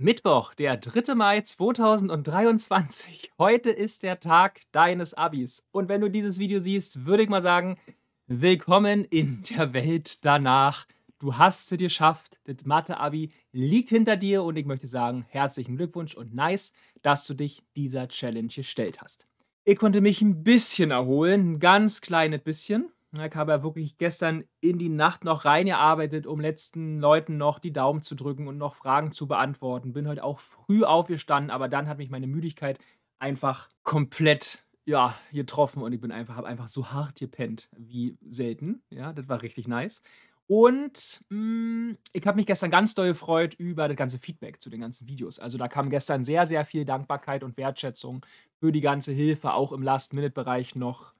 Mittwoch, der 3. Mai 2023. Heute ist der Tag deines Abis. Und wenn du dieses Video siehst, würde ich mal sagen, willkommen in der Welt danach. Du hast es geschafft. Das Mathe-Abi liegt hinter dir und ich möchte sagen, herzlichen Glückwunsch und nice, dass du dich dieser Challenge gestellt hast. Ich konnte mich ein bisschen erholen, ein ganz kleines bisschen. Ich habe ja wirklich gestern in die Nacht noch reingearbeitet, um letzten Leuten noch die Daumen zu drücken und noch Fragen zu beantworten. Bin heute auch früh aufgestanden, aber dann hat mich meine Müdigkeit einfach komplett ja, getroffen und ich bin einfach, habe einfach so hart gepennt wie selten. Ja, das war richtig nice. Und mh, mm, ich habe mich gestern ganz doll gefreut über das ganze Feedback zu den ganzen Videos. Also da kam gestern sehr, sehr viel Dankbarkeit und Wertschätzung für die ganze Hilfe, auch im Last-Minute-Bereich noch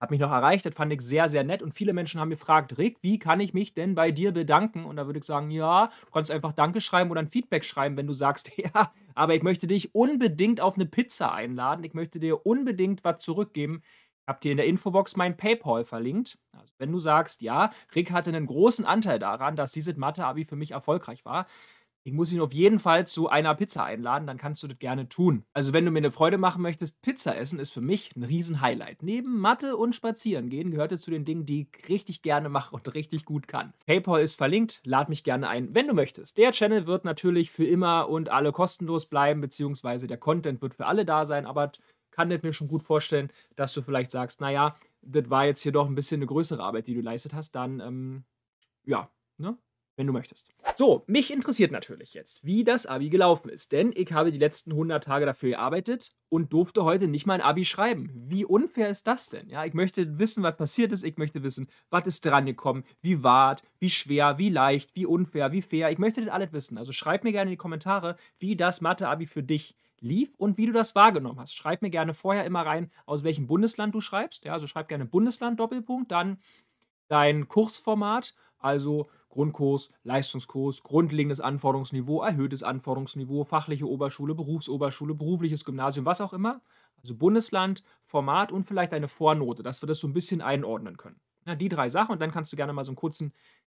hat mich noch erreicht, das fand ich sehr, sehr nett und viele Menschen haben gefragt, Rick, wie kann ich mich denn bei dir bedanken? Und da würde ich sagen, ja, du kannst einfach Danke schreiben oder ein Feedback schreiben, wenn du sagst, ja, aber ich möchte dich unbedingt auf eine Pizza einladen, ich möchte dir unbedingt was zurückgeben. Ich habe dir in der Infobox mein PayPal verlinkt. Also wenn du sagst, ja, Rick hatte einen großen Anteil daran, dass dieses Mathe-Abi für mich erfolgreich war, ich muss ihn auf jeden Fall zu einer Pizza einladen, dann kannst du das gerne tun. Also wenn du mir eine Freude machen möchtest, Pizza essen ist für mich ein Riesenhighlight. Neben Mathe und Spazieren Spazierengehen gehörte zu den Dingen, die ich richtig gerne mache und richtig gut kann. PayPal ist verlinkt, lad mich gerne ein, wenn du möchtest. Der Channel wird natürlich für immer und alle kostenlos bleiben, beziehungsweise der Content wird für alle da sein, aber kann ich mir schon gut vorstellen, dass du vielleicht sagst, naja, das war jetzt hier doch ein bisschen eine größere Arbeit, die du leistet hast, dann ähm, ja, ne? wenn du möchtest. So, mich interessiert natürlich jetzt, wie das Abi gelaufen ist, denn ich habe die letzten 100 Tage dafür gearbeitet und durfte heute nicht mein Abi schreiben. Wie unfair ist das denn? Ja, ich möchte wissen, was passiert ist, ich möchte wissen, was ist dran gekommen, wie wart, wie schwer, wie leicht, wie unfair, wie fair. Ich möchte das alles wissen. Also schreib mir gerne in die Kommentare, wie das Mathe Abi für dich lief und wie du das wahrgenommen hast. Schreib mir gerne vorher immer rein, aus welchem Bundesland du schreibst. Ja, also schreib gerne Bundesland Doppelpunkt, dann dein Kursformat also Grundkurs, Leistungskurs, grundlegendes Anforderungsniveau, erhöhtes Anforderungsniveau, fachliche Oberschule, Berufsoberschule, berufliches Gymnasium, was auch immer. Also Bundesland, Format und vielleicht eine Vornote, dass wir das so ein bisschen einordnen können. Ja, die drei Sachen und dann kannst du gerne mal so einen kurzen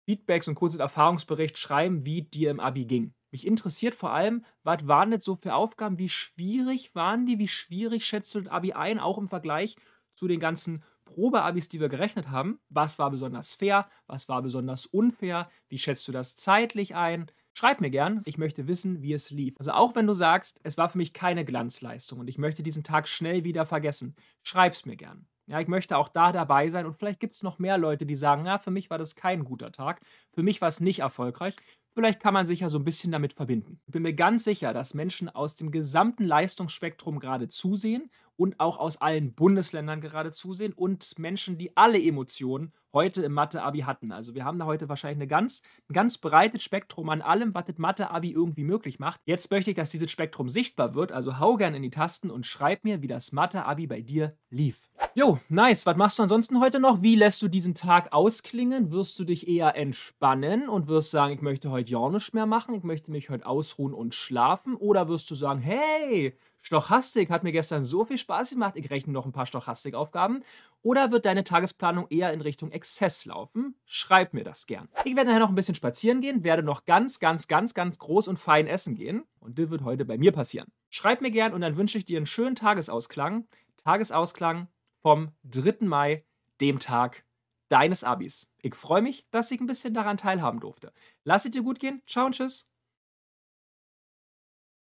Feedback, so einen kurzen Erfahrungsbericht schreiben, wie dir im Abi ging. Mich interessiert vor allem, was waren jetzt so für Aufgaben, wie schwierig waren die, wie schwierig schätzt du das Abi ein, auch im Vergleich zu den ganzen Probeabis, die wir gerechnet haben. Was war besonders fair? Was war besonders unfair? Wie schätzt du das zeitlich ein? Schreib mir gern, ich möchte wissen, wie es lief. Also auch wenn du sagst, es war für mich keine Glanzleistung und ich möchte diesen Tag schnell wieder vergessen, schreib's mir gern. Ja, ich möchte auch da dabei sein und vielleicht gibt es noch mehr Leute, die sagen, ja, für mich war das kein guter Tag, für mich war es nicht erfolgreich. Vielleicht kann man sich ja so ein bisschen damit verbinden. Ich bin mir ganz sicher, dass Menschen aus dem gesamten Leistungsspektrum gerade zusehen und auch aus allen Bundesländern gerade zusehen und Menschen, die alle Emotionen heute im Mathe-Abi hatten. Also wir haben da heute wahrscheinlich eine ganz, ein ganz breites Spektrum an allem, was das Mathe-Abi irgendwie möglich macht. Jetzt möchte ich, dass dieses Spektrum sichtbar wird, also hau gern in die Tasten und schreib mir, wie das Mathe-Abi bei dir lief. Jo, nice. Was machst du ansonsten heute noch? Wie lässt du diesen Tag ausklingen? Wirst du dich eher entspannen und wirst sagen, ich möchte heute Jornisch mehr machen, ich möchte mich heute ausruhen und schlafen? Oder wirst du sagen, hey, Stochastik hat mir gestern so viel Spaß gemacht, ich rechne noch ein paar Stochastikaufgaben? Oder wird deine Tagesplanung eher in Richtung Exzess laufen? Schreib mir das gern. Ich werde nachher noch ein bisschen spazieren gehen, werde noch ganz, ganz, ganz, ganz groß und fein essen gehen. Und das wird heute bei mir passieren. Schreib mir gern und dann wünsche ich dir einen schönen Tagesausklang. Tagesausklang vom 3. Mai, dem Tag deines Abis. Ich freue mich, dass ich ein bisschen daran teilhaben durfte. Lass es dir gut gehen. Ciao und tschüss.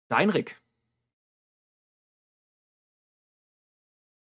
Dein Rick.